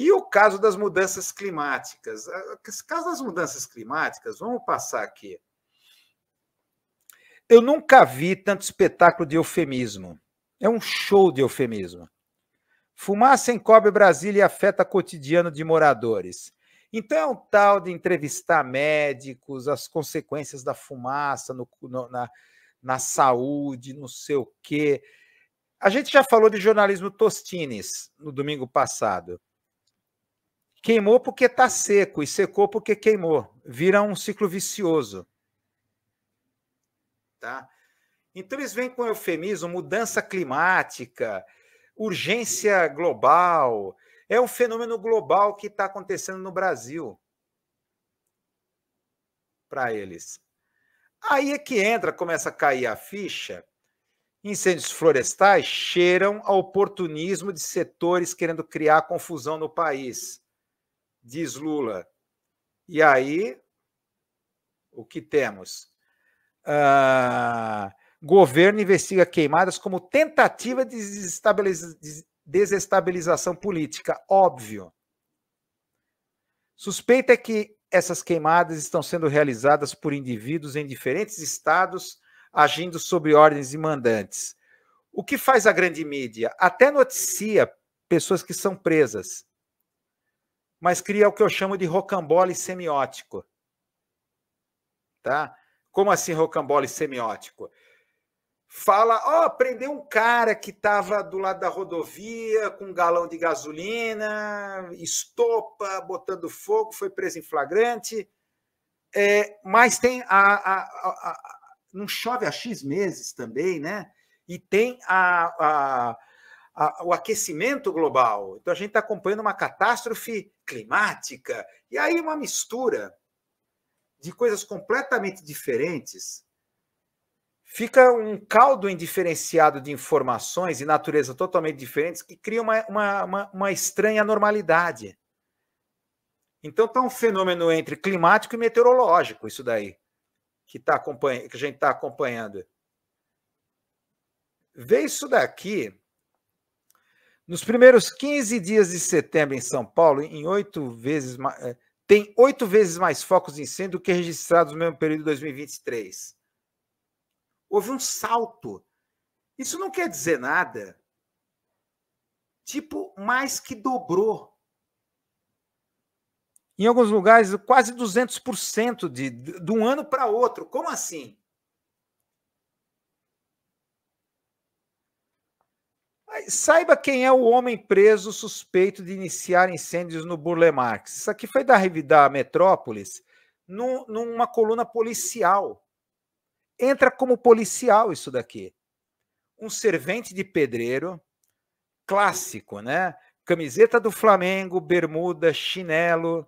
E o caso das mudanças climáticas. o ah, caso das mudanças climáticas, vamos passar aqui. Eu nunca vi tanto espetáculo de eufemismo. É um show de eufemismo. Fumaça encobre Brasília e afeta cotidiano de moradores. Então é um tal de entrevistar médicos, as consequências da fumaça no, no, na, na saúde, não sei o quê. A gente já falou de jornalismo Tostines no domingo passado. Queimou porque está seco e secou porque queimou. Vira um ciclo vicioso. Tá? Então eles vêm com eufemismo, mudança climática, urgência global. É um fenômeno global que está acontecendo no Brasil. Para eles. Aí é que entra, começa a cair a ficha. Incêndios florestais cheiram ao oportunismo de setores querendo criar confusão no país diz Lula. E aí, o que temos? Ah, governo investiga queimadas como tentativa de desestabilização política, óbvio. Suspeita é que essas queimadas estão sendo realizadas por indivíduos em diferentes estados, agindo sob ordens e mandantes. O que faz a grande mídia? Até noticia pessoas que são presas mas cria o que eu chamo de rocambole semiótico. Tá? Como assim rocambole semiótico? Fala, ó, oh, prendeu um cara que estava do lado da rodovia com um galão de gasolina, estopa, botando fogo, foi preso em flagrante. É, mas tem a, a, a, a, Não chove há X meses também, né? E tem a, o aquecimento global. Então a gente está acompanhando uma catástrofe climática, e aí uma mistura de coisas completamente diferentes. Fica um caldo indiferenciado de informações e natureza totalmente diferentes que cria uma, uma, uma, uma estranha normalidade. Então está um fenômeno entre climático e meteorológico, isso daí, que, tá que a gente está acompanhando. Vê isso daqui nos primeiros 15 dias de setembro em São Paulo, em oito vezes eh, tem oito vezes mais focos de incêndio do que registrados no mesmo período de 2023. Houve um salto. Isso não quer dizer nada. Tipo, mais que dobrou. Em alguns lugares, quase 200% de, de um ano para outro. Como assim? Mas saiba quem é o homem preso suspeito de iniciar incêndios no Burle Marx. Isso aqui foi da, Revista Metrópolis, numa coluna policial. Entra como policial isso daqui. Um servente de pedreiro, clássico, né? Camiseta do Flamengo, bermuda, chinelo,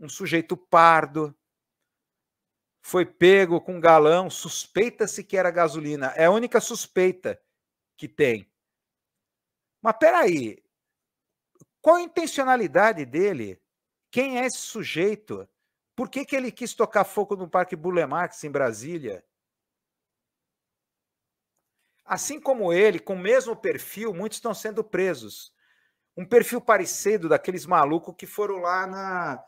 um sujeito pardo. Foi pego com galão, suspeita-se que era gasolina. É a única suspeita que tem mas peraí, qual a intencionalidade dele? Quem é esse sujeito? Por que, que ele quis tocar fogo no Parque Burle Marx em Brasília? Assim como ele, com o mesmo perfil, muitos estão sendo presos. Um perfil parecido daqueles malucos que foram lá na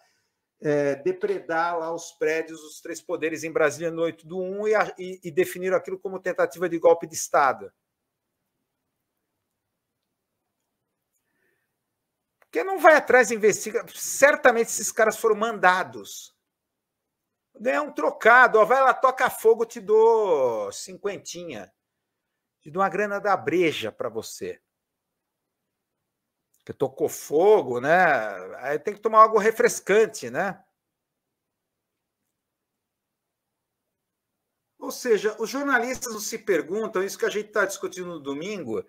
é, depredar lá os prédios dos três poderes em Brasília no 8 do 1 e, e, e definiram aquilo como tentativa de golpe de Estado. Porque não vai atrás, investiga. Certamente esses caras foram mandados. Ganhar um trocado, ó, vai lá, toca fogo, te dou cinquentinha. Te dou uma grana da breja para você. Porque tocou fogo, né? Aí tem que tomar algo refrescante, né? Ou seja, os jornalistas não se perguntam, isso que a gente está discutindo no domingo,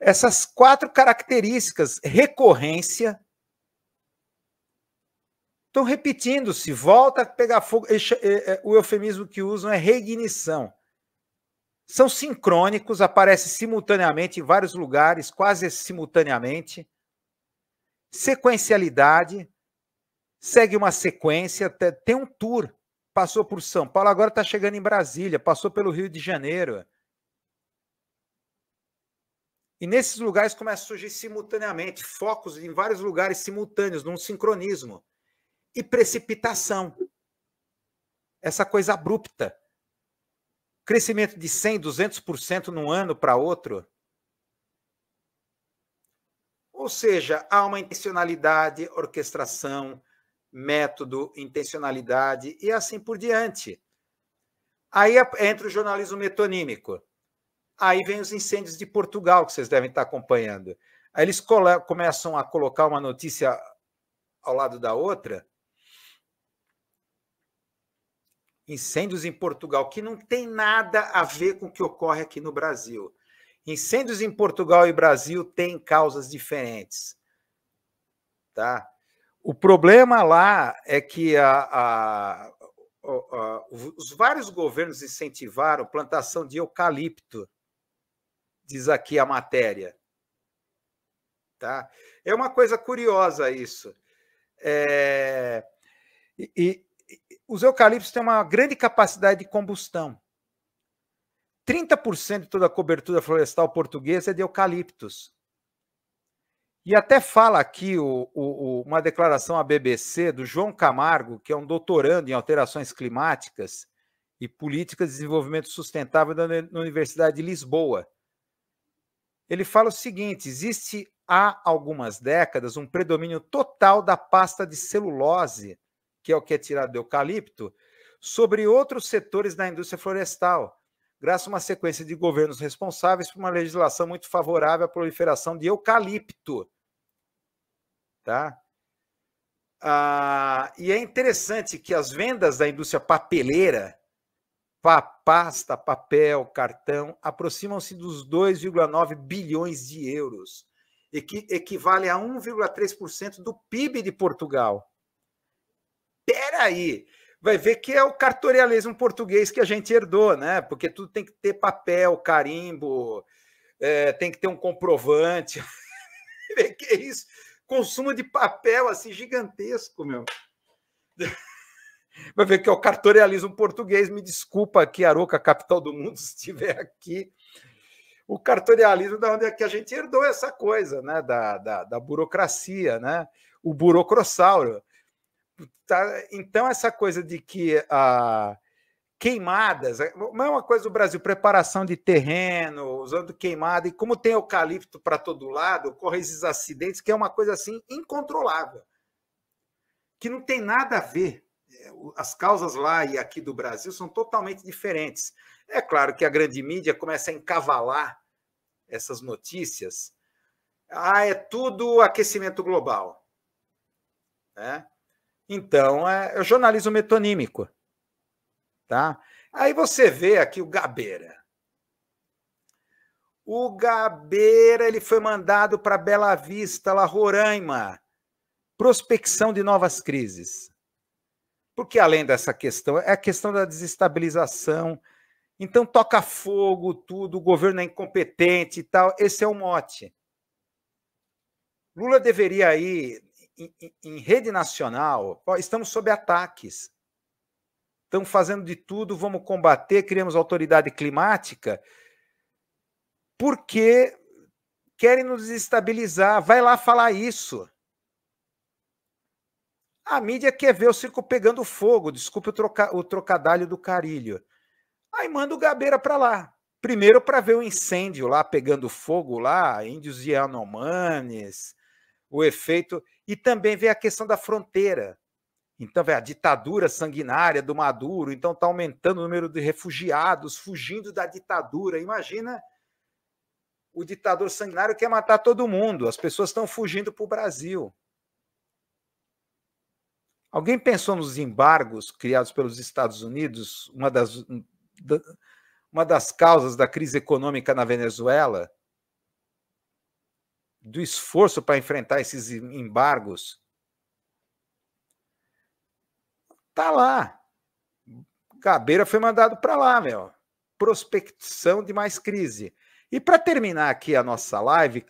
essas quatro características: recorrência. Estão repetindo-se, volta a pegar fogo. É, o eufemismo que usam é reignição. São sincrônicos, aparecem simultaneamente em vários lugares, quase simultaneamente. Sequencialidade, segue uma sequência, tem um tour. Passou por São Paulo, agora está chegando em Brasília, passou pelo Rio de Janeiro. E nesses lugares começa a surgir simultaneamente focos em vários lugares simultâneos, num sincronismo. E precipitação. Essa coisa abrupta. Crescimento de 100, 200% num ano para outro. Ou seja, há uma intencionalidade, orquestração, método, intencionalidade e assim por diante. Aí é, entra o jornalismo metonímico. Aí vem os incêndios de Portugal, que vocês devem estar acompanhando. Aí eles começam a colocar uma notícia ao lado da outra. Incêndios em Portugal, que não tem nada a ver com o que ocorre aqui no Brasil. Incêndios em Portugal e Brasil têm causas diferentes. Tá? O problema lá é que a, a, a, os vários governos incentivaram plantação de eucalipto diz aqui a matéria. Tá? É uma coisa curiosa isso. É... E, e, os eucaliptos têm uma grande capacidade de combustão. 30% de toda a cobertura florestal portuguesa é de eucaliptos. E até fala aqui o, o, o, uma declaração à BBC do João Camargo, que é um doutorando em alterações climáticas e políticas de desenvolvimento sustentável da Universidade de Lisboa ele fala o seguinte: existe há algumas décadas um predomínio total da pasta de celulose, que é o que é tirado do eucalipto, sobre outros setores da indústria florestal, graças a uma sequência de governos responsáveis por uma legislação muito favorável à proliferação de eucalipto. Tá? Ah, e é interessante que as vendas da indústria papeleira pasta, papel, cartão, aproximam-se dos 2,9 bilhões de euros, que equivale a 1,3% do PIB de Portugal. Peraí, vai ver que é o cartorialismo português que a gente herdou, né? Porque tudo tem que ter papel, carimbo, é, tem que ter um comprovante. que é isso? Consumo de papel assim gigantesco, meu. Vai ver que é o cartorialismo português. Me desculpa aqui, Aroca, capital do mundo, se estiver aqui. O cartorialismo da onde é que a gente herdou essa coisa, né? Da, da, da burocracia, né? O burocrossauro. Tá? Então, essa coisa de que a ah, queimadas, não é, é uma coisa do Brasil, preparação de terreno, usando queimada, e como tem eucalipto para todo lado, ocorrem esses acidentes, que é uma coisa assim incontrolável, que não tem nada a ver as causas lá e aqui do Brasil são totalmente diferentes. É claro que a grande mídia começa a encavalar essas notícias. Ah, é tudo aquecimento global. Né? Então, é, é jornalismo metonímico. Tá? Aí você vê aqui o Gabeira. O Gabeira ele foi mandado para Bela Vista, lá Roraima, prospecção de novas crises. Porque além dessa questão, é a questão da desestabilização. Então toca fogo, tudo, o governo é incompetente e tal. Esse é o mote. Lula deveria ir em, em, em rede nacional. Estamos sob ataques. Estamos fazendo de tudo, vamos combater, criamos autoridade climática, porque querem nos desestabilizar. Vai lá falar isso. A mídia quer ver o circo pegando fogo, desculpe o, troca, o trocadalho do carilho. Aí manda o Gabeira para lá. Primeiro para ver o incêndio lá pegando fogo lá, índios anomanes, o efeito. E também ver a questão da fronteira. Então, vem a ditadura sanguinária do Maduro, então está aumentando o número de refugiados fugindo da ditadura. Imagina o ditador sanguinário quer matar todo mundo, as pessoas estão fugindo para o Brasil. Alguém pensou nos embargos criados pelos Estados Unidos, uma das, hum, uma das causas da crise econômica na Venezuela? Do esforço para enfrentar esses embargos? Tá lá. Gabeira foi mandado para lá, meu. Prospecção de mais crise. E para terminar aqui a nossa live,